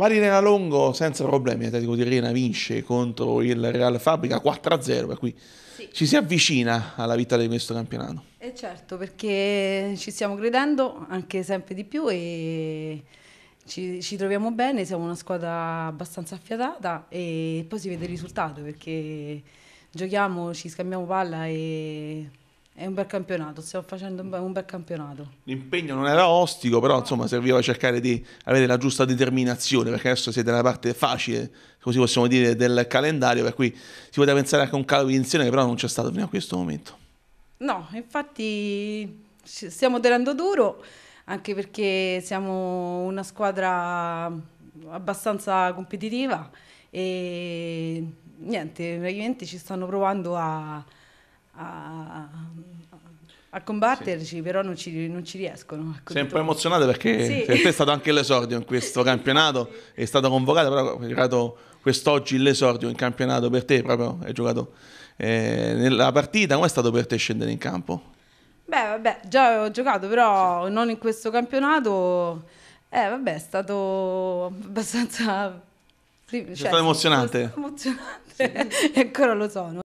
Marilena Longo senza problemi, Atletico Rena vince contro il Real Fabbrica 4-0, per cui sì. ci si avvicina alla vittoria di questo campionato. E certo, perché ci stiamo credendo anche sempre di più e ci, ci, troviamo bene, siamo una squadra abbastanza affiatata e poi si vede il risultato perché giochiamo, ci scambiamo palla e è un bel campionato, stiamo facendo un bel, un bel campionato. L'impegno non era ostico, però insomma serviva cercare di avere la giusta determinazione, perché adesso siete nella parte facile, così possiamo dire, del calendario, per cui si poteva pensare anche a un calo di tensione che però non c'è stato fino a questo momento. No, infatti stiamo tenendo duro, anche perché siamo una squadra abbastanza competitiva e niente, praticamente ci stanno provando a a, a combatterci, sì. però non ci, non ci riescono. Ecco, Sei un po' emozionata perché sì. per te è stato anche l'esordio in questo campionato, è stata convocata, però hai giocato quest'oggi l'esordio in campionato per te, proprio hai giocato eh, nella partita, come è stato per te scendere in campo? Beh, vabbè, già ho giocato, però sì. non in questo campionato, eh, vabbè, è stato abbastanza... Cioè, è stato emozionante. È stato emozionante, sì. e ancora lo sono.